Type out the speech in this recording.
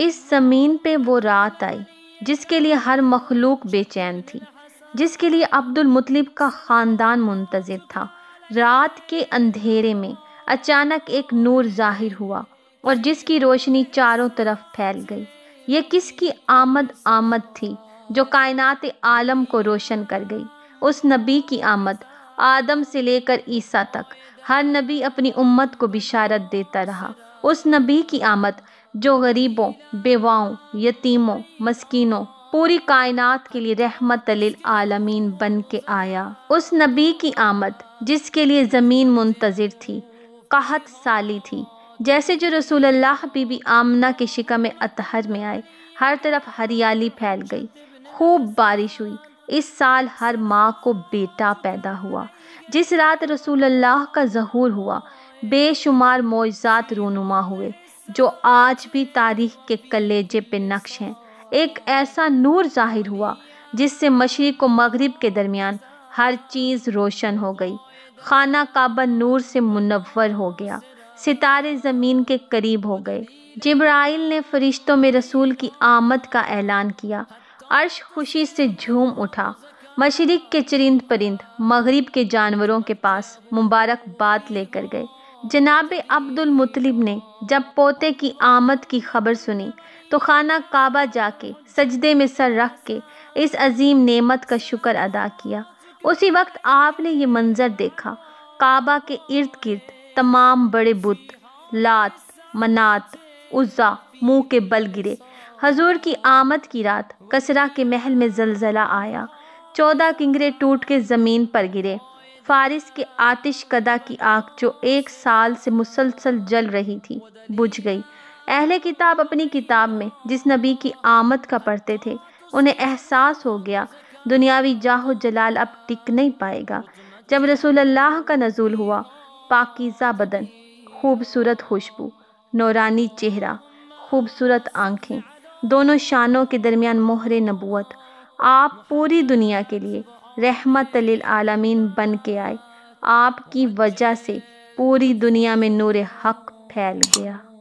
इस ज़मीन पे वो रात आई जिसके लिए हर मखलूक बेचैन थी जिसके लिए अब्दुल मुतलिब का ख़ानदान मुंतज़र था रात के अंधेरे में अचानक एक नूर जाहिर हुआ और जिसकी रोशनी चारों तरफ फैल गई ये किसकी आमद आमद थी जो कायनात आलम को रोशन कर गई उस नबी की आमद आदम से लेकर ईसा तक हर नबी अपनी उम्मत को बिशारत देता रहा उस नबी की आमद जो गरीबों बेवाओं यतीमों मस्किनों पूरी कायनात के लिए रहमत लिल आलमीन बन के आया उस नबी की आमद जिसके लिए ज़मीन मुंतज़र थी कहत साली थी जैसे जो रसूल अल्लाह बीबी आमना के शिकम अतहर में आए हर तरफ हरियाली फैल गई खूब बारिश हुई इस साल हर माँ को बेटा पैदा हुआ जिस रात रसूल अल्लाह का जहूर हुआ बेशुमार मोजात रूनुमा हुए जो आज भी तारीख के कलेजे पे नक्श हैं एक ऐसा नूर जाहिर हुआ जिससे मशरक़ व मगरब के दरमियान हर चीज़ रोशन हो गई खाना काबा नूर से मुनवर हो गया सितारे ज़मीन के करीब हो गए जब्राइल ने फरिश्तों में रसूल की आमद का ऐलान किया अर्श खुशी से झूम उठा मशरक के चरिंद परिंद मग़रब के जानवरों के पास मुबारकबाद लेकर गए जनाब अब्दुल मुतलिब ने जब पोते की आमद की खबर सुनी तो खाना काबा जाके सजदे में सर रख के इस अजीम नेमत का शुक्र अदा किया उसी वक्त आपने ये मंज़र देखा काबा के इर्द गिर्द तमाम बड़े बुत लात मनात उज़ा मुंह के बल गिरे हजूर की आमद की रात कसरा के महल में जलजला आया चौदह किंगरे टूट के ज़मीन पर गिरे फारिस के आतिश कदा की आग जो एक साल से मुसलसल जल रही थी बुझ गई अहले किताब अपनी किताब में जिस नबी की आमद का पढ़ते थे उन्हें एहसास हो गया दुनियावी जाहो जलाल अब टिक नहीं पाएगा जब रसूल अल्लाह का नजूल हुआ पाकिज़ा बदन खूबसूरत खुशबू नौरानी चेहरा खूबसूरत आंखें दोनों शानों के दरमियान मोहर नबूत आप पूरी दुनिया के लिए रहमत आलमीन बन के आए आपकी वजह से पूरी दुनिया में नूर हक फैल गया